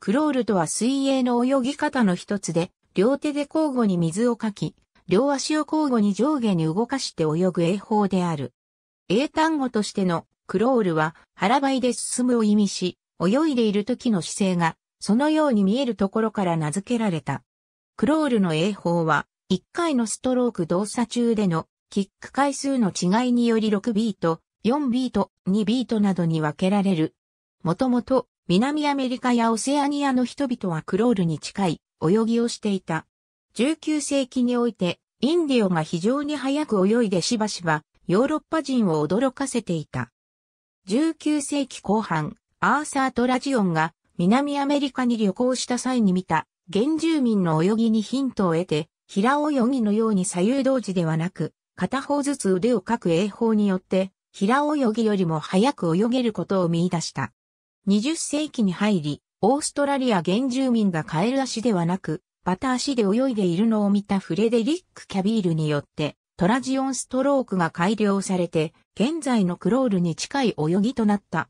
クロールとは水泳の泳ぎ方の一つで、両手で交互に水をかき、両足を交互に上下に動かして泳ぐ泳法である。英単語としてのクロールは腹ばいで進むを意味し、泳いでいる時の姿勢が、そのように見えるところから名付けられた。クロールの泳法は、1回のストローク動作中でのキック回数の違いにより6ビート、4ビート、2ビートなどに分けられる。もともと南アメリカやオセアニアの人々はクロールに近い泳ぎをしていた。19世紀において、インディオが非常に早く泳いでしばしばヨーロッパ人を驚かせていた。19世紀後半、アーサーとラジオンが南アメリカに旅行した際に見た原住民の泳ぎにヒントを得て、平泳ぎのように左右同時ではなく、片方ずつ腕をかく泳法によって、平泳ぎよりも早く泳げることを見出した。20世紀に入り、オーストラリア原住民がカエル足ではなく、バタ足で泳いでいるのを見たフレデリック・キャビールによって、トラジオンストロークが改良されて、現在のクロールに近い泳ぎとなった。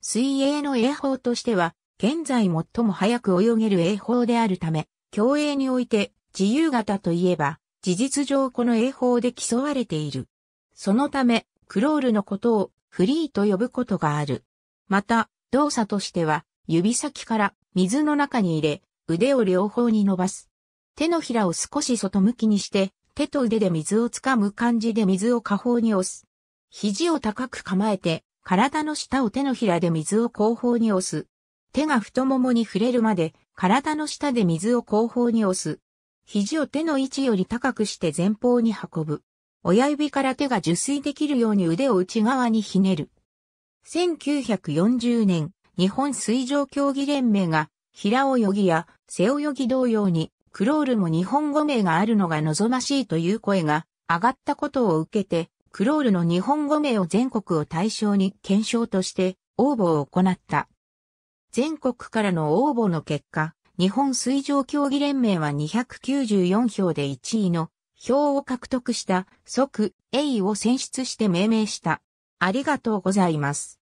水泳の泳法としては、現在最も早く泳げる泳法であるため、競泳において自由形といえば、事実上この泳法で競われている。そのため、クロールのことをフリーと呼ぶことがある。また、動作としては、指先から水の中に入れ、腕を両方に伸ばす。手のひらを少し外向きにして、手と腕で水をつかむ感じで水を下方に押す。肘を高く構えて、体の下を手のひらで水を後方に押す。手が太ももに触れるまで、体の下で水を後方に押す。肘を手の位置より高くして前方に運ぶ。親指から手が受水できるように腕を内側にひねる。1940年、日本水上競技連盟が、平泳ぎや背泳ぎ同様に、クロールも日本語名があるのが望ましいという声が上がったことを受けて、クロールの日本語名を全国を対象に検証として応募を行った。全国からの応募の結果、日本水上競技連盟は294票で1位の票を獲得した即 A を選出して命名した。ありがとうございます。